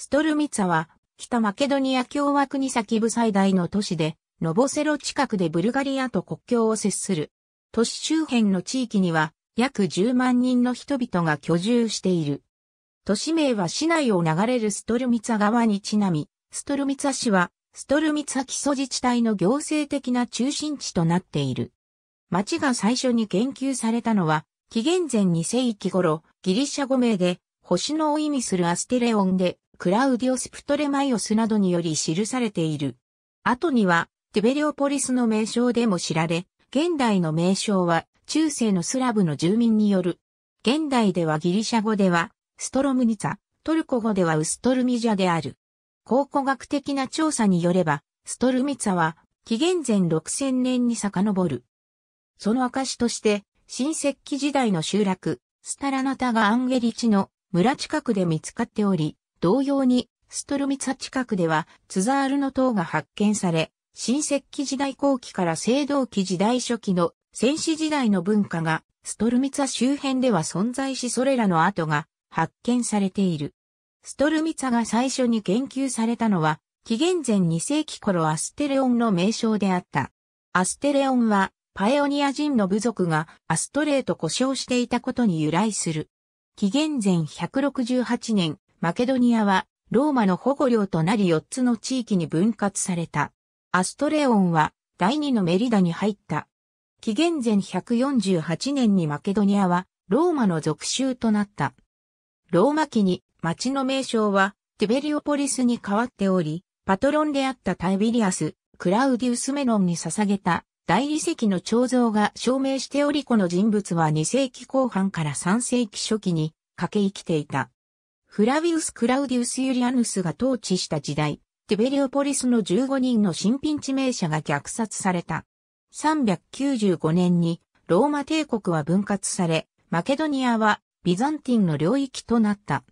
ストルミツァは、北マケドニア共和国先部最大の都市で、ノボセロ近くでブルガリアと国境を接する。都市周辺の地域には、約10万人の人々が居住している。都市名は市内を流れるストルミツァ川にちなみ、ストルミツァ市は、ストルミツァ基礎自治体の行政的な中心地となっている。町が最初に研究されたのは、紀元前2世紀頃、ギリシャ語名で、星のを意味するアステレオンで、クラウディオスプトレマイオスなどにより記されている。後には、テベレオポリスの名称でも知られ、現代の名称は、中世のスラブの住民による。現代ではギリシャ語では、ストロムニツァ、トルコ語ではウストルミジャである。考古学的な調査によれば、ストルミツァは、紀元前6000年に遡る。その証として、新石器時代の集落、スタラナタがアンゲリチの村近くで見つかっており、同様に、ストルミツァ近くでは、ツザールの塔が発見され、新石器時代後期から青銅器時代初期の戦士時代の文化が、ストルミツァ周辺では存在しそれらの跡が発見されている。ストルミツァが最初に研究されたのは、紀元前2世紀頃アステレオンの名称であった。アステレオンは、パエオニア人の部族がアストレーと呼称していたことに由来する。紀元前168年、マケドニアはローマの保護領となり4つの地域に分割された。アストレオンは第二のメリダに入った。紀元前148年にマケドニアはローマの属州となった。ローマ期に町の名称はティベリオポリスに変わっており、パトロンであったタイビリアス、クラウディウスメロンに捧げた大理石の彫像が証明しておりこの人物は2世紀後半から3世紀初期に駆け生きていた。フラビウス・クラウディウス・ユリアヌスが統治した時代、ティベリオポリスの15人の新品地名者が虐殺された。395年にローマ帝国は分割され、マケドニアはビザンティンの領域となった。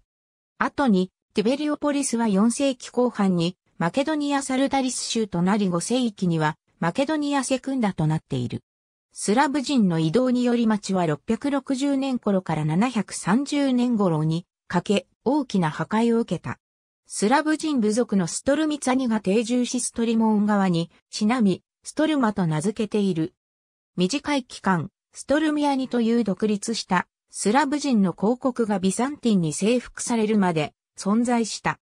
後にティベリオポリスは4世紀後半にマケドニア・サルダリス州となり5世紀にはマケドニア・セクンダとなっている。スラブ人の移動により町は660年頃から730年頃にかけ大きな破壊を受けた。スラブ人部族のストルミツァニが定住しストリモン側に、ちなみ、ストルマと名付けている。短い期間、ストルミアニという独立したスラブ人の広告がビザンティンに征服されるまで存在した。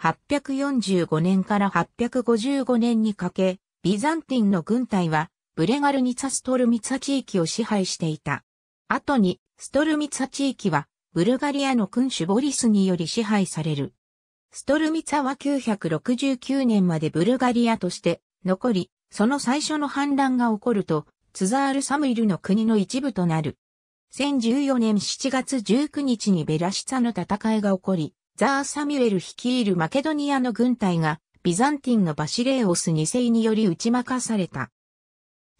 845年から855年にかけ、ビザンティンの軍隊はブレガルニツァストルミツァ地域を支配していた。後に、ストルミツァ地域はブルガリアの君主ボリスにより支配される。ストルミツァは969年までブルガリアとして残り、その最初の反乱が起こると、ツザール・サムイルの国の一部となる。1014年7月19日にベラシツァの戦いが起こり、ザー・サミュエル率いるマケドニアの軍隊が、ビザンティンのバシレーオス2世により打ち負かされた。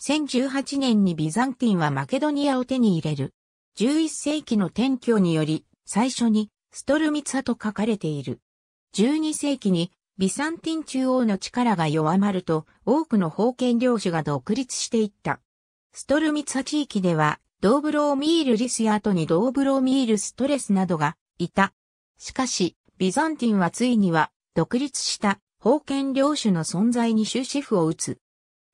1018年にビザンティンはマケドニアを手に入れる。11世紀の転居により、最初にストルミツァと書かれている。12世紀にビサンティン中央の力が弱まると多くの封建領主が独立していった。ストルミツァ地域ではドーブローミールリスや後にドーブローミールストレスなどがいた。しかし、ビザンティンはついには独立した封建領主の存在に終止符を打つ。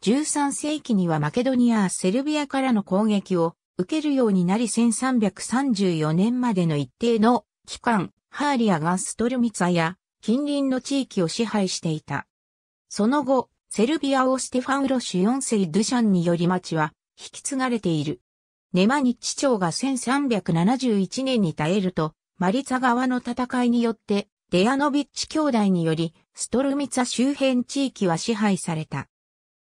13世紀にはマケドニア・セルビアからの攻撃を受けるようになり1334年までの一定の期間、ハーリアがストルミツァや近隣の地域を支配していた。その後、セルビアをステファン・ロシュ4世ドゥシャンにより町は引き継がれている。ネマニッチ町が1371年に耐えると、マリツァ側の戦いによって、デアノビッチ兄弟により、ストルミツァ周辺地域は支配された。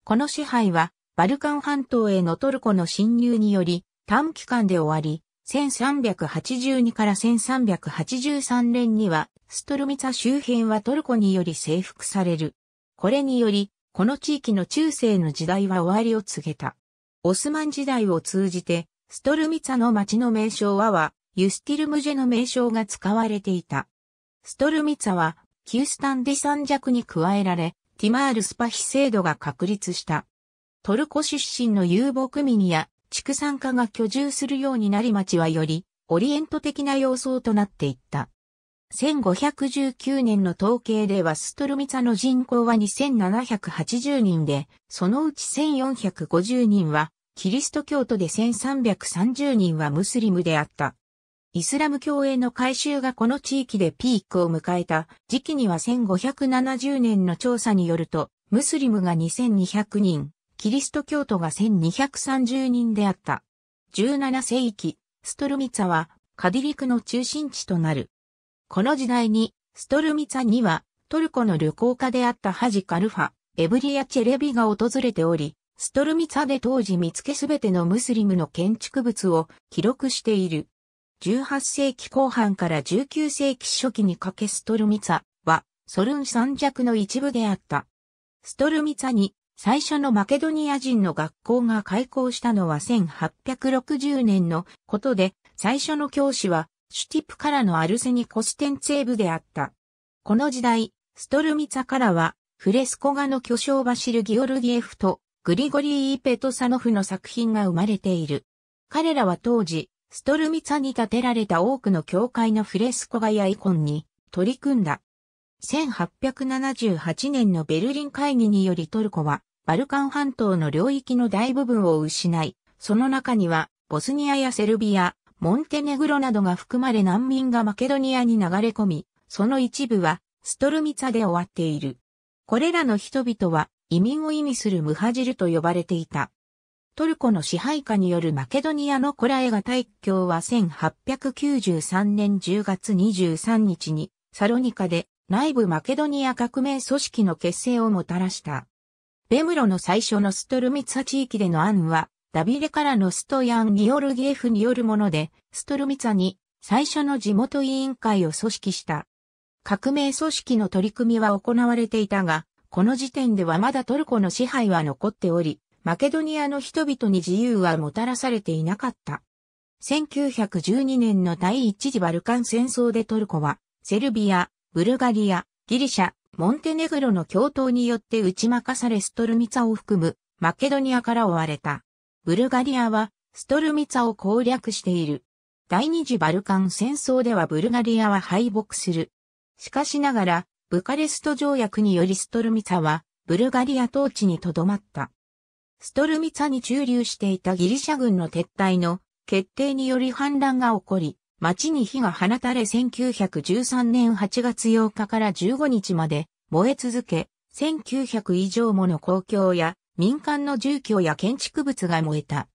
この支配は、バルカン半島へのトルコの侵入により、短期間で終わり、1382から1383年には、ストルミツァ周辺はトルコにより征服される。これにより、この地域の中世の時代は終わりを告げた。オスマン時代を通じて、ストルミツァの町の名称はは、ユスティルムジェの名称が使われていた。ストルミツァは、キュスタンディ三弱に加えられ、ティマールスパヒ制度が確立した。トルコ出身の遊牧民や畜産家が居住するようになり町はより、オリエント的な様相となっていった。1519年の統計ではストルミツァの人口は2780人で、そのうち1450人はキリスト教徒で1330人はムスリムであった。イスラム教への改修がこの地域でピークを迎えた時期には1570年の調査によると、ムスリムが2200人、キリスト教徒が1230人であった。17世紀、ストルミツァはカディリクの中心地となる。この時代に、ストルミツァにはトルコの旅行家であったハジ・カルファ、エブリア・チェレビが訪れており、ストルミツァで当時見つけすべてのムスリムの建築物を記録している。18世紀後半から19世紀初期にかけストルミツァはソルン三尺の一部であった。ストルミツァに最初のマケドニア人の学校が開校したのは1860年のことで、最初の教師はシュティプからのアルセニコステンツェーブであった。この時代、ストルミツァからは、フレスコ画の巨匠バシル・ギオルギエフとグリゴリー・イペトサノフの作品が生まれている。彼らは当時、ストルミツァに建てられた多くの教会のフレスコ画やイコンに取り組んだ。1878年のベルリン会議によりトルコはバルカン半島の領域の大部分を失い、その中には、ボスニアやセルビア、モンテネグロなどが含まれ難民がマケドニアに流れ込み、その一部は、ストルミツァで終わっている。これらの人々は、移民を意味するムハジルと呼ばれていた。トルコの支配下によるマケドニアのコラエガ大教は1893年10月23日にサロニカで内部マケドニア革命組織の結成をもたらした。ベムロの最初のストルミツァ地域での案は、ダビレからのストヤン・ギオルギエフによるもので、ストルミツァに最初の地元委員会を組織した。革命組織の取り組みは行われていたが、この時点ではまだトルコの支配は残っており、マケドニアの人々に自由はもたらされていなかった。1912年の第一次バルカン戦争でトルコは、セルビア、ブルガリア、ギリシャ、モンテネグロの共闘によって打ち負かされストルミツァを含むマケドニアから追われた。ブルガリアはストルミツァを攻略している。第二次バルカン戦争ではブルガリアは敗北する。しかしながら、ブカレスト条約によりストルミツァはブルガリア統治にとどまった。ストルミツァに駐留していたギリシャ軍の撤退の決定により反乱が起こり、町に火が放たれ1913年8月8日から15日まで燃え続け、1900以上もの公共や民間の住居や建築物が燃えた。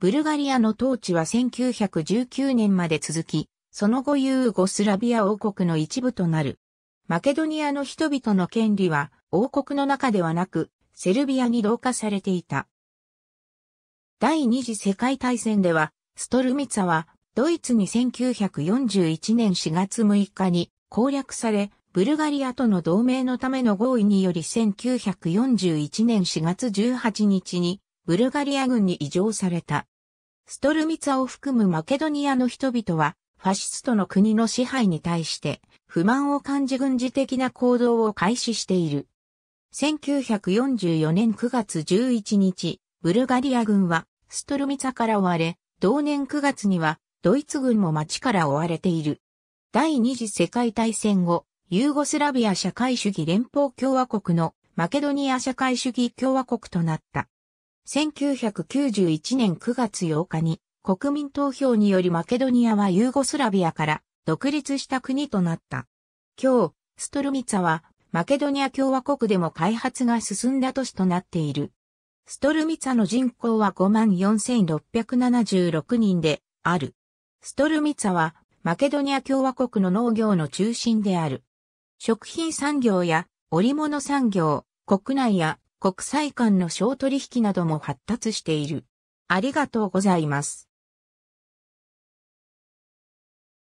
ブルガリアの統治は1919年まで続き、その後ユーゴスラビア王国の一部となる。マケドニアの人々の権利は王国の中ではなく、セルビアに同化されていた。第二次世界大戦では、ストルミツァはドイツに1941年4月6日に攻略され、ブルガリアとの同盟のための合意により1941年4月18日にブルガリア軍に移譲された。ストルミツァを含むマケドニアの人々はファシストの国の支配に対して不満を感じ軍事的な行動を開始している。1944年9月11日、ブルガリア軍はストルミツァから追われ、同年9月にはドイツ軍も町から追われている。第二次世界大戦後、ユーゴスラビア社会主義連邦共和国のマケドニア社会主義共和国となった。1991年9月8日に国民投票によりマケドニアはユーゴスラビアから独立した国となった。今日、ストルミツァはマケドニア共和国でも開発が進んだ都市となっている。ストルミツァの人口は54,676人である。ストルミツァは、マケドニア共和国の農業の中心である。食品産業や織物産業、国内や国際間の商取引なども発達している。ありがとうございます。